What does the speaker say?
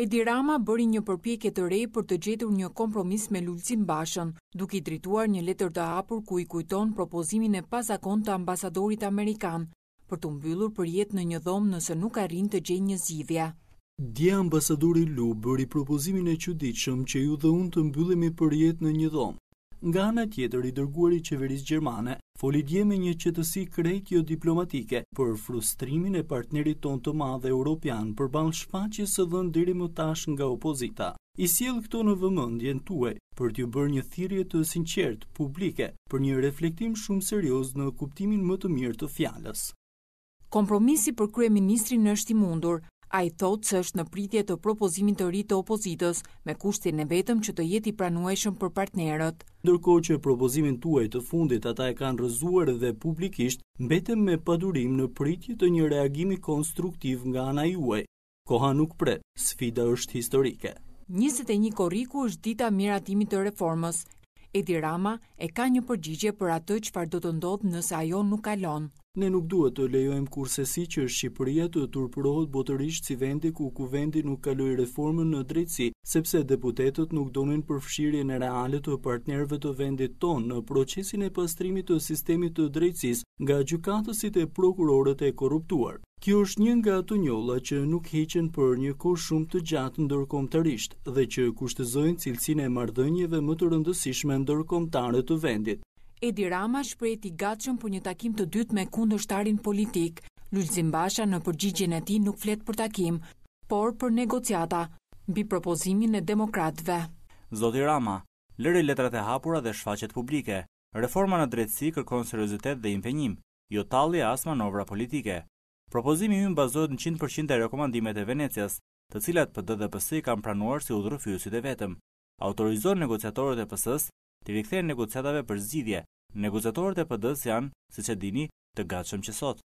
Edi Rama bëri një përpjekje të rejë për të gjetur një kompromis me Lulzim Bashën, duke i drituar një letër të apur ku i kujton propozimin e pasakon të ambasadorit Amerikan për të mbyllur për jet në një dhomë nëse nuk arrin të gjenjë një zgjidhje. Dje ambasadori Lu bëri propozimin e qëdi që ju dhe unë të mbyllemi për jet në një dhomë. Nga ana tjetër, i dërguari i qeverisë gjermane foli dje me një qetësi krejt jo diplomatike për frustrimin e partnerit ton të madh europian për përballë shfaqjes së dhënë deri më tash nga opozita. I sjell këto në vëmendjen tuaj për t'ju bërë një thirrje të sinqertë publike për një reflektim shumë serioz në kuptimin më të mirë të fjalës. Kompromisi për kryeministrin është i mundur, A i thotë që është në pritje të propozimin të rritë të opozitës me kushtin e vetëm që të jeti pranueshëm për partnerët. Ndërko që propozimin të uaj të fundit ata e kanë rëzuar dhe publikisht, mbetëm me padurim në pritje të një reagimi konstruktiv nga anaj uaj. Koha nuk pre, sfida është historike. 21 koriku është dita miratimi të reformës. Edi Rama e ka një përgjigje për atë që farë do të ndodhë nësa jo nuk kalonë. Ne nuk duhet të lejojmë si që Shqipëria të turpërohet botërisht si vendi ku kuvendi nuk kaloi reformën në drejtësi, sepse deputetët nuk donin përfshirjen e reale të partnerëve të vendit tonë në procesin e pastrimit të sistemit të drejtësisë nga gjykatësit e prokurorët e korruptuar. Kjo është një nga ato njolla që nuk heqen për një kohë shumë të gjatë ndërkombëtarisht dhe që kushtëzojnë cilësinë e marrëdhënieve më të rëndësishme ndërkombëtare të vendit. Edi Rama shprejti gatshëm për një takim të dytë me kundështarin politik. Lullëzim Basha në përgjigjen e ti nuk flet për takim, por për negociata, bi propozimin e demokratve. Zoti Rama, lëri letrat e hapura dhe shfaqet publike. Reforma në drejtësi kërkon seriozitet dhe impenjim, jo asma as manovra politike. Propozimi ju në bazohet në 100% e rekomandimet e Venecias, të cilat për dhe dhe pësi kam pranuar si udrëfyusit e vetëm. Autorizon negociatorët e pësës të rikëthejnë negociatave për zgjidhje Negocatorët e PD-s janë, siç e dini, të gatshëm që sot